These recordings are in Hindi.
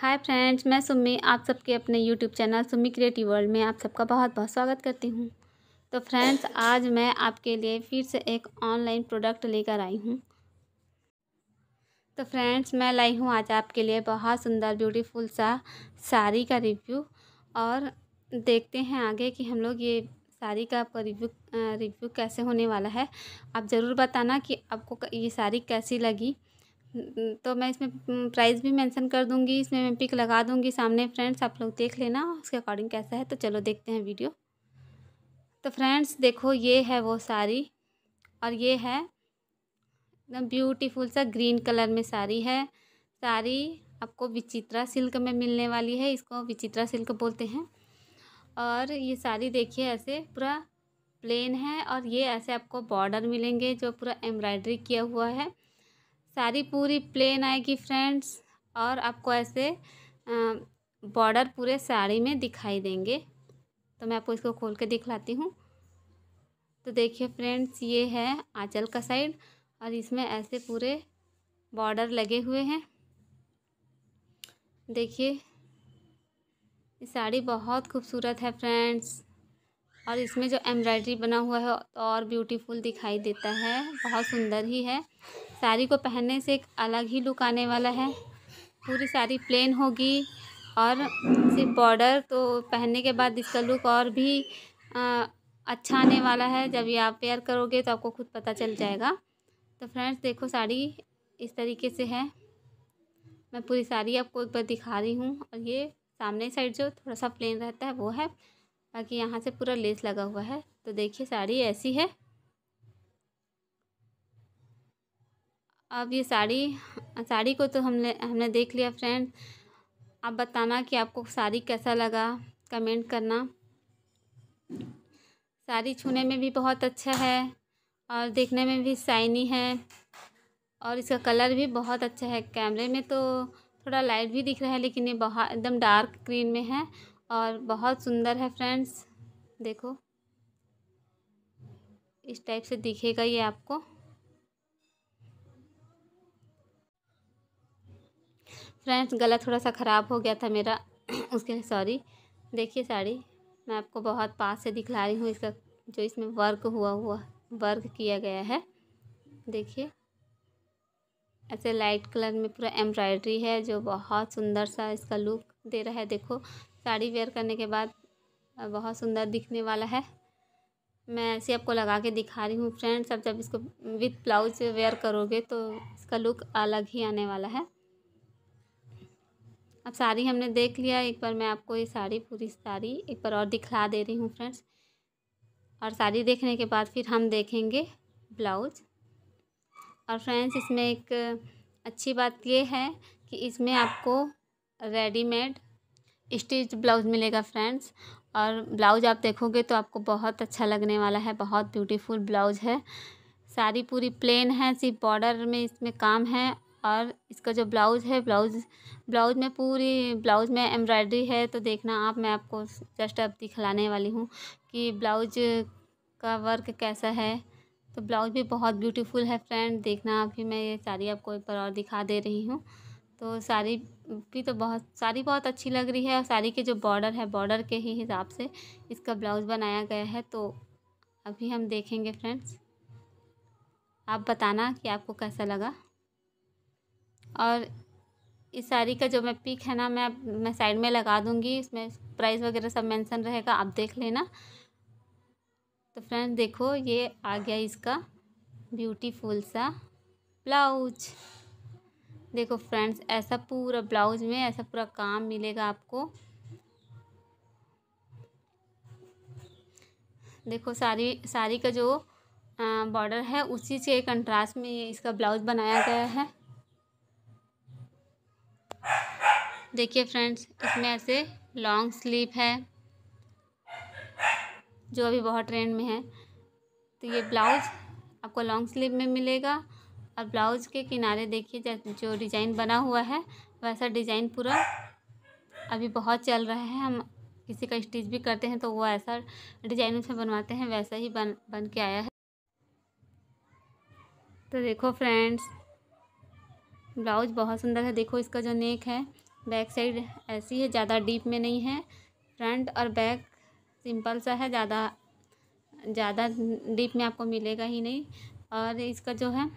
हाय फ्रेंड्स मैं सुम्मी आप सबके अपने YouTube channel Sumi creative world में आप सबका बहुत बहुत स्वागत करती हूँ तो फ्रेंड्स आज मैं आपके लिए फिर से एक ऑनलाइन प्रोडक्ट लेकर आई हूँ तो फ्रेंड्स मैं लाई हूँ आज आपके लिए बहुत सुंदर ब्यूटीफुल सा साड़ी का रिव्यू और देखते हैं आगे कि हम लोग ये साड़ी का आपका रिव्यू रिव्यू कैसे होने वाला है आप ज़रूर बताना कि आपको ये साड़ी कैसी लगी तो मैं इसमें प्राइस भी मेंशन कर दूंगी इसमें मैं पिक लगा दूंगी सामने फ्रेंड्स आप लोग देख लेना उसके अकॉर्डिंग कैसा है तो चलो देखते हैं वीडियो तो फ्रेंड्स देखो ये है वो साड़ी और ये है एकदम ब्यूटीफुल सा ग्रीन कलर में साड़ी है साड़ी आपको विचित्रा सिल्क में मिलने वाली है इसको विचित्रा सिल्क बोलते हैं और ये साड़ी देखिए ऐसे पूरा प्लेन है और ये ऐसे आपको बॉर्डर मिलेंगे जो पूरा एम्ब्रॉयडरी किया हुआ है साड़ी पूरी प्लेन आएगी फ्रेंड्स और आपको ऐसे बॉर्डर पूरे साड़ी में दिखाई देंगे तो मैं आपको इसको खोल के दिखलाती हूँ तो देखिए फ्रेंड्स ये है आंचल का साइड और इसमें ऐसे पूरे बॉर्डर लगे हुए हैं देखिए ये साड़ी बहुत खूबसूरत है फ्रेंड्स और इसमें जो एम्ब्रॉयडरी बना हुआ है और ब्यूटीफुल दिखाई देता है बहुत सुंदर ही है साड़ी को पहनने से एक अलग ही लुक आने वाला है पूरी साड़ी प्लेन होगी और सिर्फ बॉर्डर तो पहनने के बाद इसका लुक और भी आ, अच्छा आने वाला है जब ये आप पेयर करोगे तो आपको खुद पता चल जाएगा तो फ्रेंड्स देखो साड़ी इस तरीके से है मैं पूरी साड़ी आपको एक बार दिखा रही हूँ और ये सामने साइड जो थोड़ा सा प्लेन रहता है वो है बाकी यहाँ से पूरा लेस लगा हुआ है तो देखिए साड़ी ऐसी है अब ये साड़ी साड़ी को तो हमने हमने देख लिया फ्रेंड आप बताना कि आपको साड़ी कैसा लगा कमेंट करना साड़ी छूने में भी बहुत अच्छा है और देखने में भी शाइनी है और इसका कलर भी बहुत अच्छा है कैमरे में तो थोड़ा लाइट भी दिख रहा है लेकिन ये बहुत एकदम डार्क ग्रीन में है और बहुत सुंदर है फ्रेंड्स देखो इस टाइप से दिखेगा ये आपको फ्रेंड्स गला थोड़ा सा ख़राब हो गया था मेरा उसके लिए सॉरी देखिए साड़ी मैं आपको बहुत पास से दिखला रही हूँ इसका जो इसमें वर्क हुआ हुआ वर्क किया गया है देखिए ऐसे लाइट कलर में पूरा एम्ब्रॉयडरी है जो बहुत सुंदर सा इसका लुक दे रहा है देखो साड़ी वेयर करने के बाद बहुत सुंदर दिखने वाला है मैं ऐसे आपको लगा के दिखा रही हूँ फ्रेंड्स आप जब इसको विथ ब्लाउज वेयर करोगे तो इसका लुक अलग ही आने वाला है अब साड़ी हमने देख लिया एक बार मैं आपको ये साड़ी पूरी साड़ी एक बार और दिखला दे रही हूँ फ्रेंड्स और साड़ी देखने के बाद फिर हम देखेंगे ब्लाउज और फ्रेंड्स इसमें एक अच्छी बात ये है कि इसमें आपको रेडीमेड स्टिच ब्लाउज मिलेगा फ्रेंड्स और ब्लाउज आप देखोगे तो आपको बहुत अच्छा लगने वाला है बहुत ब्यूटीफुल ब्लाउज है साड़ी पूरी प्लेन है सिर्फ बॉर्डर में इसमें काम है और इसका जो ब्लाउज़ है ब्लाउज़ ब्लाउज़ में पूरी ब्लाउज़ में एम्ब्रॉयडरी है तो देखना आप मैं आपको जस्ट अब दिखलाने वाली हूँ कि ब्लाउज का वर्क कैसा है तो ब्लाउज भी बहुत ब्यूटीफुल है फ्रेंड देखना अभी मैं ये साड़ी आपको एक बार और दिखा दे रही हूँ तो साड़ी भी तो बहुत साड़ी बहुत अच्छी लग रही है और साड़ी के जो बॉर्डर है बॉर्डर के ही हिसाब से इसका ब्लाउज़ बनाया गया है तो अभी हम देखेंगे फ्रेंड्स आप बताना कि आपको कैसा लगा और इस साड़ी का जो मैं पिक है ना मैं मैं साइड में लगा दूँगी इसमें प्राइस वगैरह सब मेंशन रहेगा आप देख लेना तो फ्रेंड्स देखो ये आ गया इसका ब्यूटीफुल सा ब्लाउज देखो फ्रेंड्स ऐसा पूरा ब्लाउज में ऐसा पूरा काम मिलेगा आपको देखो साड़ी साड़ी का जो बॉर्डर है उसी के कंट्रास्ट में ये इसका ब्लाउज बनाया गया है देखिए फ्रेंड्स इसमें ऐसे लॉन्ग स्लीव है जो अभी बहुत ट्रेंड में है तो ये ब्लाउज़ आपको लॉन्ग स्लीव में मिलेगा और ब्लाउज़ के किनारे देखिए जो डिज़ाइन बना हुआ है वैसा डिज़ाइन पूरा अभी बहुत चल रहा है हम किसी का स्टिच भी करते हैं तो वो ऐसा डिज़ाइन उसमें बनवाते हैं वैसा ही बन बन के आया है तो देखो फ्रेंड्स ब्लाउज बहुत सुंदर है देखो इसका जो नेक है बैक साइड ऐसी है ज़्यादा डीप में नहीं है फ्रंट और बैक सिंपल सा है ज़्यादा ज़्यादा डीप में आपको मिलेगा ही नहीं और इसका जो है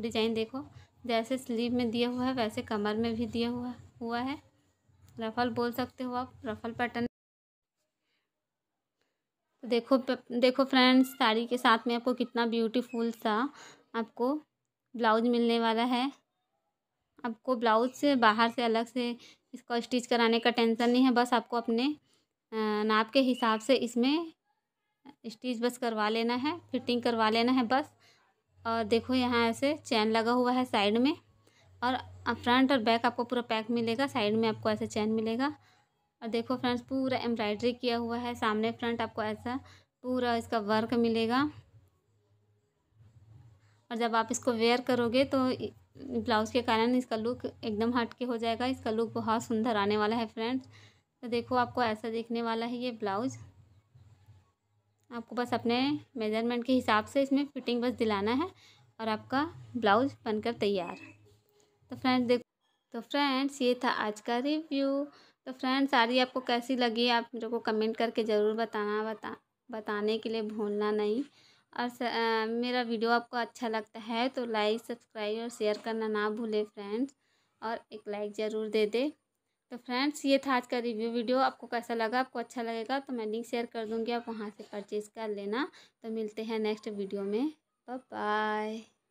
डिजाइन देखो जैसे स्लीव में दिया हुआ है वैसे कमर में भी दिया हुआ हुआ है रफल बोल सकते हो आप रफल पैटर्न तो देखो देखो फ्रेंड्स साड़ी के साथ में आपको कितना ब्यूटीफुल सा आपको ब्लाउज मिलने वाला है आपको ब्लाउज से बाहर से अलग से इसको स्टिच कराने का टेंशन नहीं है बस आपको अपने नाप के हिसाब से इसमें स्टिच बस करवा लेना है फिटिंग करवा लेना है बस और देखो यहाँ ऐसे चैन लगा हुआ है साइड में और फ्रंट और बैक आपको पूरा पैक मिलेगा साइड में आपको ऐसे चैन मिलेगा और देखो फ्रेंड्स पूरा एम्ब्रॉयडरी किया हुआ है सामने फ्रंट आपको ऐसा पूरा इसका वर्क मिलेगा और जब आप इसको वेयर करोगे तो ब्लाउज़ के कारण इसका लुक एकदम हट के हो जाएगा इसका लुक बहुत सुंदर आने वाला है फ्रेंड्स तो देखो आपको ऐसा देखने वाला है ये ब्लाउज़ आपको बस अपने मेजरमेंट के हिसाब से इसमें फिटिंग बस दिलाना है और आपका ब्लाउज बनकर तैयार तो फ्रेंड्स देखो तो फ्रेंड्स ये था आज का रिव्यू तो फ्रेंड्स सारी आपको कैसी लगी आप मेरे को कमेंट करके ज़रूर बताना बता बताने के लिए भूलना नहीं और मेरा वीडियो आपको अच्छा लगता है तो लाइक सब्सक्राइब और शेयर करना ना भूले फ्रेंड्स और एक लाइक ज़रूर दे दे तो फ्रेंड्स ये था आज का रिव्यू वीडियो आपको कैसा लगा आपको अच्छा लगेगा तो मैं लिंक शेयर कर दूँगी आप वहाँ से परचेज़ कर लेना तो मिलते हैं नेक्स्ट वीडियो में बाय